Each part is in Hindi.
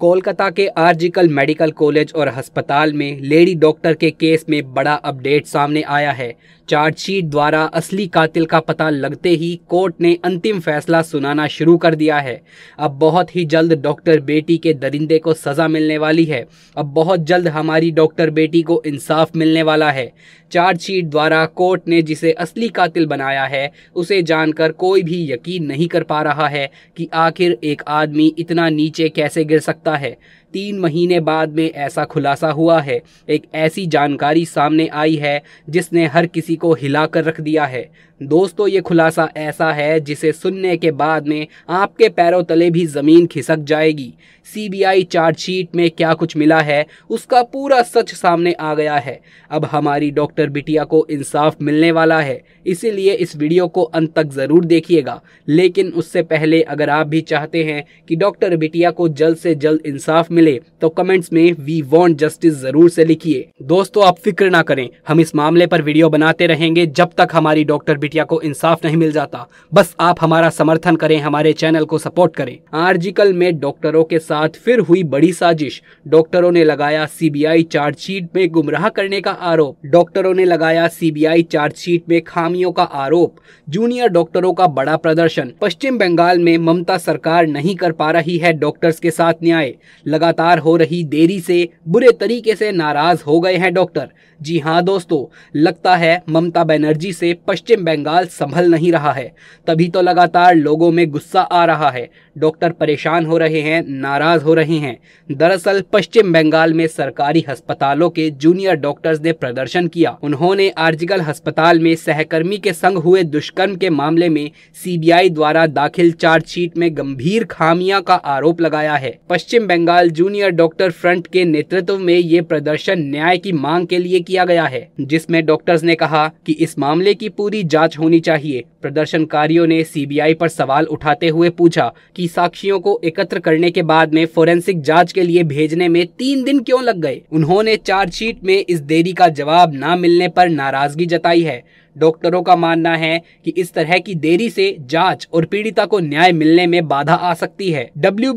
कोलकाता के आर्जिकल मेडिकल कॉलेज और अस्पताल में लेडी डॉक्टर के केस में बड़ा अपडेट सामने आया है चार्जशीट द्वारा असली कातिल का पता लगते ही कोर्ट ने अंतिम फैसला सुनाना शुरू कर दिया है अब बहुत ही जल्द डॉक्टर बेटी के दरिंदे को सज़ा मिलने वाली है अब बहुत जल्द हमारी डॉक्टर बेटी को इंसाफ मिलने वाला है चार्जशीट द्वारा कोर्ट ने जिसे असली कातिल बनाया है उसे जानकर कोई भी यकीन नहीं कर पा रहा है कि आखिर एक आदमी इतना नीचे कैसे गिर सकता सकता है तीन महीने बाद में ऐसा खुलासा हुआ है एक ऐसी जानकारी सामने आई है जिसने हर किसी को हिला कर रख दिया है दोस्तों ये खुलासा ऐसा है जिसे सुनने के बाद में आपके पैरों तले भी ज़मीन खिसक जाएगी सीबीआई चार्जशीट में क्या कुछ मिला है उसका पूरा सच सामने आ गया है अब हमारी डॉक्टर बिटिया को इंसाफ मिलने वाला है इसीलिए इस वीडियो को अंत तक ज़रूर देखिएगा लेकिन उससे पहले अगर आप भी चाहते हैं कि डॉक्टर बिटिया को जल्द से जल्द इंसाफ मिले तो कमेंट्स में वी वॉन्ट जस्टिस जरूर से लिखिए दोस्तों आप फिक्र ना करें हम इस मामले पर वीडियो बनाते रहेंगे जब तक हमारी डॉक्टर बिटिया को इंसाफ नहीं मिल जाता बस आप हमारा समर्थन करें हमारे चैनल को सपोर्ट करें आर्जिकल में डॉक्टरों के साथ फिर हुई बड़ी साजिश डॉक्टरों ने लगाया सीबीआई चार्जशीट में गुमराह करने का आरोप डॉक्टरों ने लगाया सीबीआई चार्जशीट में खामियों का आरोप जूनियर डॉक्टरों का बड़ा प्रदर्शन पश्चिम बंगाल में ममता सरकार नहीं कर पा रही है डॉक्टर्स के साथ न्याय लगा लगातार हो रही देरी से बुरे तरीके से नाराज हो गए हैं डॉक्टर जी हाँ दोस्तों लगता है ममता बनर्जी से पश्चिम बंगाल संभल नहीं रहा है तभी तो लगातार लोगों में गुस्सा आ रहा है डॉक्टर परेशान हो रहे हैं नाराज हो रहे हैं दरअसल पश्चिम बंगाल में सरकारी अस्पतालों के जूनियर डॉक्टर्स ने प्रदर्शन किया उन्होंने आर्जिकल अस्पताल में सहकर्मी के संग हुए दुष्कर्म के मामले में सीबीआई द्वारा दाखिल चार्जशीट में गंभीर खामियां का आरोप लगाया है Paschim Bengal junior doctor front के नेतृत्व में ये प्रदर्शन न्याय की मांग के लिए किया गया है जिसमें डॉक्टर्स ने कहा कि इस मामले की पूरी जांच होनी चाहिए प्रदर्शनकारियों ने सीबीआई पर सवाल उठाते हुए पूछा कि साक्षियों को एकत्र करने के बाद में फोरेंसिक जांच के लिए भेजने में तीन दिन क्यों लग गए उन्होंने चार्जशीट में इस देरी का जवाब न मिलने पर नाराजगी जताई है डॉक्टरों का मानना है कि इस तरह की देरी से जांच और पीड़िता को न्याय मिलने में बाधा आ सकती है डब्ल्यू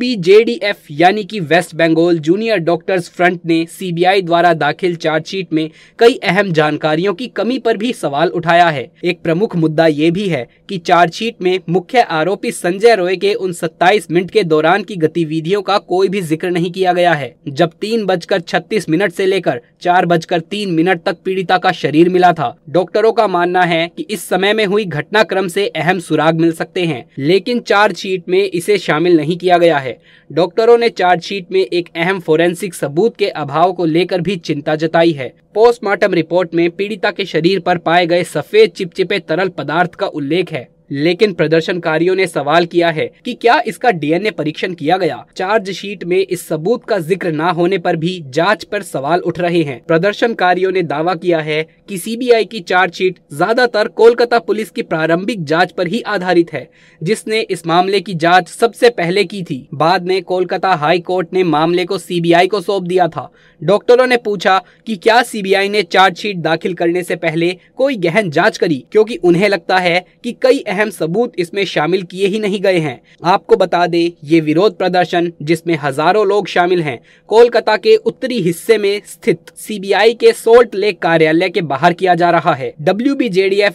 यानी कि west Bengal junior doctors front ने सीबीआई द्वारा दाखिल चार्जशीट में कई अहम जानकारियों की कमी पर भी सवाल उठाया है एक प्रमुख मुद्दा ये भी है कि चार्जशीट में मुख्य आरोपी संजय रॉय के उन 27 मिनट के दौरान की गतिविधियों का कोई भी जिक्र नहीं किया गया है जब तीन बजकर छत्तीस मिनट ऐसी लेकर चार बजकर तीन मिनट तक पीड़िता का शरीर मिला था डॉक्टरों का मानना मानना है कि इस समय में हुई घटनाक्रम से अहम सुराग मिल सकते हैं लेकिन चार्जशीट में इसे शामिल नहीं किया गया है डॉक्टरों ने चार्जशीट में एक अहम फोरेंसिक सबूत के अभाव को लेकर भी चिंता जताई है पोस्टमार्टम रिपोर्ट में पीड़िता के शरीर पर पाए गए सफेद चिपचिपे तरल पदार्थ का उल्लेख है लेकिन प्रदर्शनकारियों ने सवाल किया है कि क्या इसका डीएनए परीक्षण किया गया चार्जशीट में इस सबूत का जिक्र न होने पर भी जांच पर सवाल उठ रहे हैं प्रदर्शनकारियों ने दावा किया है कि सीबीआई की चार्जशीट ज्यादातर कोलकाता पुलिस की प्रारंभिक जांच पर ही आधारित है जिसने इस मामले की जांच सबसे पहले की थी बाद में कोलकाता हाई कोर्ट ने मामले को सीबीआई को सौंप दिया था डॉक्टरों ने पूछा कि क्या सीबीआई ने चार्जशीट दाखिल करने से पहले कोई गहन जांच करी क्योंकि उन्हें लगता है कि कई अहम अहम सबूत इसमें शामिल किए ही नहीं गए हैं आपको बता दें ये विरोध प्रदर्शन जिसमें हजारों लोग शामिल हैं कोलकाता के उत्तरी हिस्से में स्थित सीबीआई के सोल्ट लेक कार्यालय के बाहर किया जा रहा है डब्ल्यू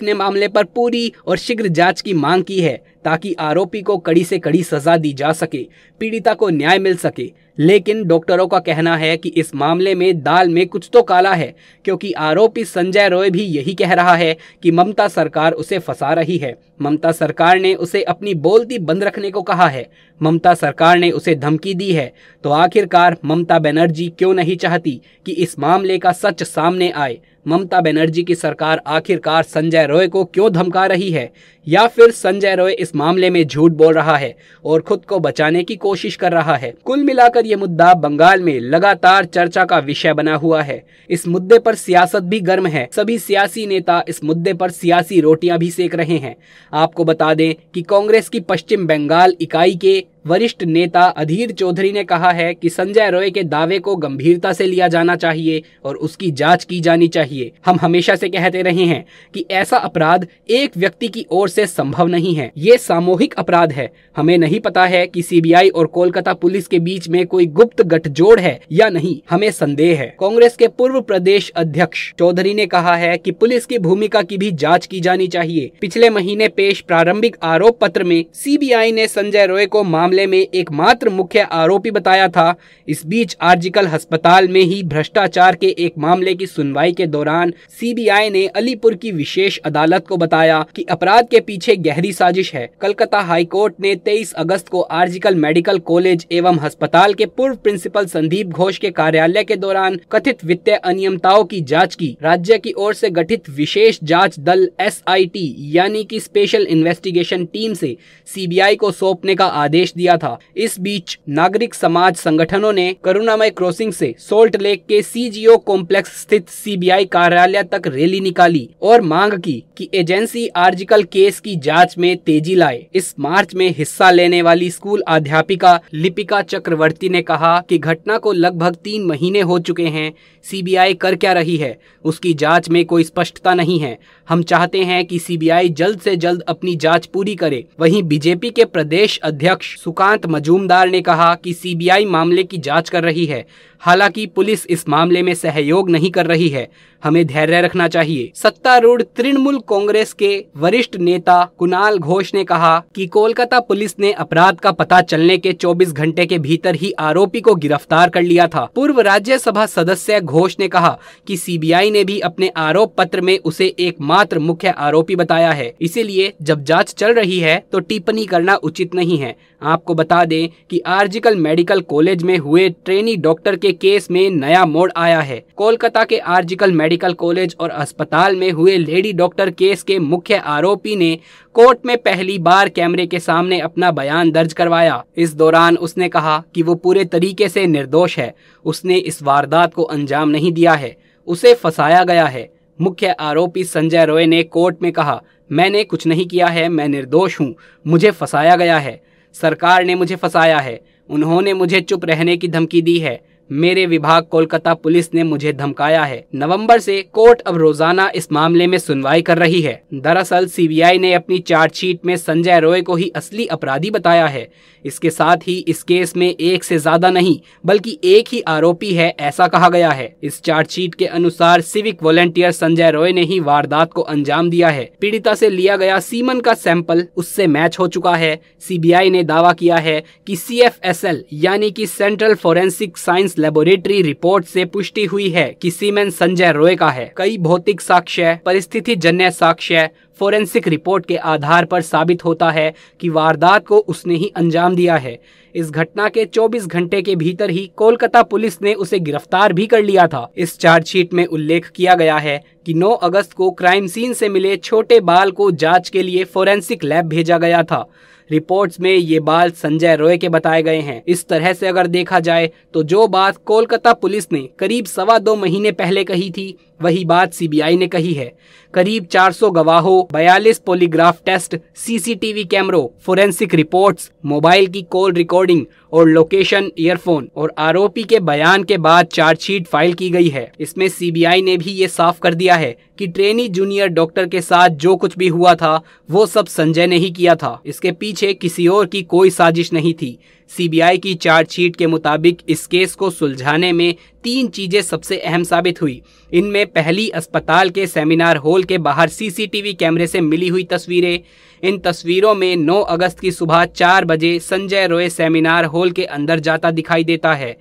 ने मामले पर पूरी और शीघ्र जांच की मांग की है ताकि आरोपी को कड़ी से कड़ी सजा दी जा सके पीड़िता को न्याय मिल सके लेकिन डॉक्टरों का कहना है कि इस मामले में दाल में कुछ तो काला है क्योंकि आरोपी संजय रॉय भी यही कह रहा है कि ममता सरकार उसे फंसा रही है ममता सरकार ने उसे अपनी बोलती बंद रखने को कहा है ममता सरकार ने उसे धमकी दी है तो आखिरकार ममता बनर्जी क्यों नहीं चाहती कि इस मामले का सच सामने आए ममता बनर्जी की सरकार आखिरकार संजय रॉय को क्यों धमका रही है या फिर संजय रॉय इस मामले में झूठ बोल रहा है और खुद को बचाने की कोशिश कर रहा है कुल मिलाकर ये मुद्दा बंगाल में लगातार चर्चा का विषय बना हुआ है इस मुद्दे पर सियासत भी गर्म है सभी सियासी नेता इस मुद्दे पर सियासी रोटियां भी सेक रहे हैं आपको बता दें कि कांग्रेस की पश्चिम बंगाल इकाई के वरिष्ठ नेता अधीर चौधरी ने कहा है कि संजय रॉय के दावे को गंभीरता से लिया जाना चाहिए और उसकी जांच की जानी चाहिए हम हमेशा से कहते रहे हैं कि ऐसा अपराध एक व्यक्ति की ओर से संभव नहीं है ये सामूहिक अपराध है हमें नहीं पता है कि सीबीआई और कोलकाता पुलिस के बीच में कोई गुप्त गठजोड़ है या नहीं हमें संदेह है कांग्रेस के पूर्व प्रदेश अध्यक्ष चौधरी ने कहा है कि पुलिस की भूमिका की भी जांच की जानी चाहिए पिछले महीने पेश प्रारंभिक आरोप पत्र में सीबीआई ने संजय रॉय को मामले में एकमात्र मुख्य आरोपी बताया था इस बीच आर्जिकल अस्पताल में ही भ्रष्टाचार के एक मामले की सुनवाई के दौरान सीबीआई ने अलीपुर की विशेष अदालत को बताया कि अपराध के पीछे गहरी साजिश है कलकत्ता हाई कोर्ट ने 23 अगस्त को आर्जिकल मेडिकल कॉलेज एवं अस्पताल के पूर्व प्रिंसिपल संदीप घोष के कार्यालय के दौरान कथित वित्तीय अनियमताओं की जाँच की राज्य की ओर ऐसी गठित विशेष जाँच दल एस यानी की स्पेशल इन्वेस्टिगेशन टीम ऐसी सीबीआई को सौंपने का आदेश दिया था इस बीच नागरिक समाज संगठनों ने करुणामय क्रॉसिंग से सोल्ट लेक के सीजीओ कॉम्प्लेक्स स्थित सीबीआई कार्यालय तक रैली निकाली और मांग की कि एजेंसी आर्जिकल केस केस की जांच में तेजी लाए इस मार्च में हिस्सा लेने वाली स्कूल अध्यापिका लिपिका चक्रवर्ती ने कहा कि घटना को लगभग तीन महीने हो चुके हैं सीबीआई कर क्या रही है उसकी जांच में कोई स्पष्टता नहीं है हम चाहते हैं कि सीबीआई जल्द से जल्द अपनी जांच पूरी करे वहीं बीजेपी के प्रदेश अध्यक्ष सुकांत मजूमदार ने कहा कि सीबीआई मामले की जांच कर रही है हालांकि पुलिस इस मामले में सहयोग नहीं कर रही है हमें धैर्य रखना चाहिए सत्तारूढ़ तृणमूल कांग्रेस के वरिष्ठ नेता कुणाल घोष ने कहा कि कोलकाता पुलिस ने अपराध का पता चलने के 24 घंटे के भीतर ही आरोपी को गिरफ्तार कर लिया था पूर्व राज्यसभा सदस्य घोष ने कहा कि सीबीआई ने भी अपने आरोप पत्र में उसे एकमात्र मुख्य आरोपी बताया है इसीलिए जब जांच चल रही है तो टिप्पणी करना उचित नहीं है आपको बता दें कि आर्जिकल मेडिकल कॉलेज में हुए ट्रेनी डॉक्टर के के केस में नया मोड़ आया है कोलकाता के आर्जिकल मेडिकल कॉलेज और अस्पताल में हुए लेडी डॉक्टर केस के मुख्य आरोपी ने कोर्ट में पहली बार कैमरे के सामने अपना बयान दर्ज करवाया इस दौरान उसने कहा कि वो पूरे तरीके से निर्दोष है उसने इस वारदात को अंजाम नहीं दिया है उसे फंसाया गया है मुख्य आरोपी संजय रॉय ने कोर्ट में कहा मैंने कुछ नहीं किया है मैं निर्दोष हूँ मुझे फंसाया गया है सरकार ने मुझे फंसाया है उन्होंने मुझे चुप रहने की धमकी दी है मेरे विभाग कोलकाता पुलिस ने मुझे धमकाया है नवंबर से कोर्ट अब रोजाना इस मामले में सुनवाई कर रही है दरअसल सीबीआई ने अपनी चार्जशीट में संजय रॉय को ही असली अपराधी बताया है इसके साथ ही इस केस में एक से ज्यादा नहीं बल्कि एक ही आरोपी है ऐसा कहा गया है इस चार्जशीट के अनुसार सिविक वॉलेंटियर संजय रॉय ने ही वारदात को अंजाम दिया है पीड़िता से लिया गया सीमन का सैंपल उससे मैच हो चुका है सीबीआई ने दावा किया है कि सीएफएसएल यानी कि central forensic science laboratory report से पुष्टि हुई है कि सीमेन संजय रोय का है कई भौतिक साक्ष्य परिस्थिति जन्य साक्ष्य फोरेंसिक रिपोर्ट के आधार पर साबित होता है कि वारदात को उसने ही अंजाम दिया है इस घटना के 24 घंटे के भीतर ही कोलकाता पुलिस ने उसे गिरफ्तार भी कर लिया था इस चार्जशीट में उल्लेख किया गया है कि 9 अगस्त को क्राइम सीन से मिले छोटे बाल को जांच के लिए फोरेंसिक लैब भेजा गया था रिपोर्ट्स में ये बाल संजय रॉय के बताए गए हैं इस तरह से अगर देखा जाए तो जो बात कोलकाता पुलिस ने करीब सवा दो महीने पहले कही थी वही बात सीबीआई ने कही है करीब 400 गवाहों 42 पोलीग्राफ टेस्ट सीसीटीवी कैमरों फोरेंसिक रिपोर्ट्स मोबाइल की कॉल रिकॉर्डिंग और लोकेशन ईयरफोन और आरोपी के बयान के बाद चार्जशीट फाइल की गई है इसमें सीबीआई ने भी ये साफ कर दिया है कि ट्रेनी जूनियर डॉक्टर के साथ जो कुछ भी हुआ था वो सब संजय ने ही किया था इसके पीछे किसी और की कोई साजिश नहीं थी सीबीआई की चार्जशीट के मुताबिक इस केस को सुलझाने में तीन चीजें सबसे अहम साबित हुई इनमें पहली अस्पताल के सेमिनार हॉल के बाहर सीसीटीवी कैमरे से मिली हुई तस्वीरें इन तस्वीरों में 9 अगस्त की सुबह चार बजे संजय रोय सेमिनार हॉल के अंदर जाता दिखाई देता है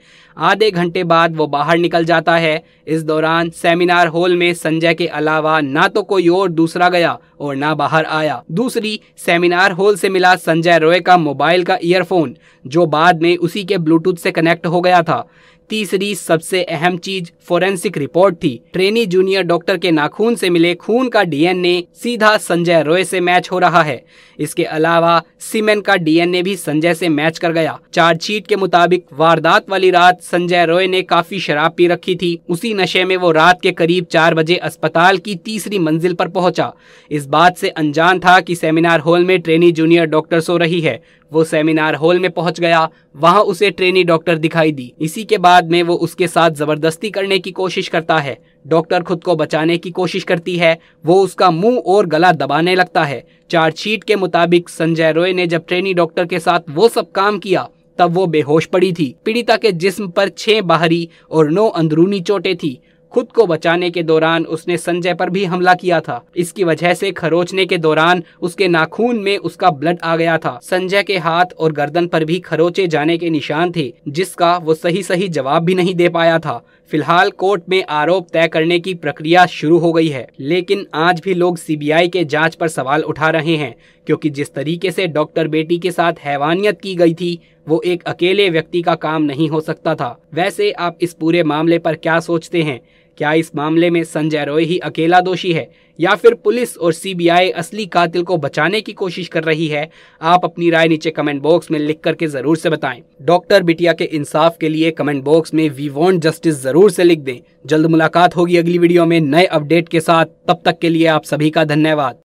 आधे घंटे बाद वो बाहर निकल जाता है इस दौरान सेमिनार हॉल में संजय के अलावा ना तो कोई और दूसरा गया और ना बाहर आया दूसरी सेमिनार हॉल से मिला संजय रॉय का मोबाइल का ईयरफोन जो बाद में उसी के ब्लूटूथ से कनेक्ट हो गया था तीसरी सबसे अहम चीज फोरेंसिक रिपोर्ट थी ट्रेनी जूनियर डॉक्टर के नाखून से मिले खून का डीएनए सीधा संजय रॉय से मैच हो रहा है इसके अलावा सीमेन का डीएनए भी संजय से मैच कर गया चार्जशीट के मुताबिक वारदात वाली रात संजय रॉय ने काफी शराब पी रखी थी उसी नशे में वो रात के करीब चार बजे अस्पताल की तीसरी मंजिल पर पहुंचा इस बात से अनजान था कि सेमिनार हॉल में ट्रेनी जूनियर डॉक्टर सो रही है वो सेमिनार हॉल में पहुंच गया वहां उसे ट्रेनी डॉक्टर दिखाई दी इसी के बाद में वो उसके साथ जबरदस्ती करने की कोशिश करता है डॉक्टर खुद को बचाने की कोशिश करती है वो उसका मुंह और गला दबाने लगता है चार्जशीट के मुताबिक संजय रॉय ने जब ट्रेनी डॉक्टर के साथ वो सब काम किया तब वो बेहोश पड़ी थी पीड़िता के जिस्म पर छह बाहरी और नौ अंदरूनी चोटें थी खुद को बचाने के दौरान उसने संजय पर भी हमला किया था इसकी वजह से खरोचने के दौरान उसके नाखून में उसका ब्लड आ गया था संजय के हाथ और गर्दन पर भी खरोचे जाने के निशान थे जिसका वो सही सही जवाब भी नहीं दे पाया था फिलहाल कोर्ट में आरोप तय करने की प्रक्रिया शुरू हो गई है लेकिन आज भी लोग सीबीआई के जांच पर सवाल उठा रहे हैं क्योंकि जिस तरीके से डॉक्टर बेटी के साथ हैवानियत की गई थी वो एक अकेले व्यक्ति का काम नहीं हो सकता था वैसे आप इस पूरे मामले पर क्या सोचते हैं क्या इस मामले में संजय रॉय ही अकेला दोषी है या फिर पुलिस और सीबीआई असली कातिल को बचाने की कोशिश कर रही है आप अपनी राय नीचे कमेंट बॉक्स में लिख करके जरूर से बताएं डॉक्टर बिटिया के इंसाफ के लिए कमेंट बॉक्स में वी वॉन्ट जस्टिस जरूर से लिख दें जल्द मुलाकात होगी अगली वीडियो में नए अपडेट के साथ तब तक के लिए आप सभी का धन्यवाद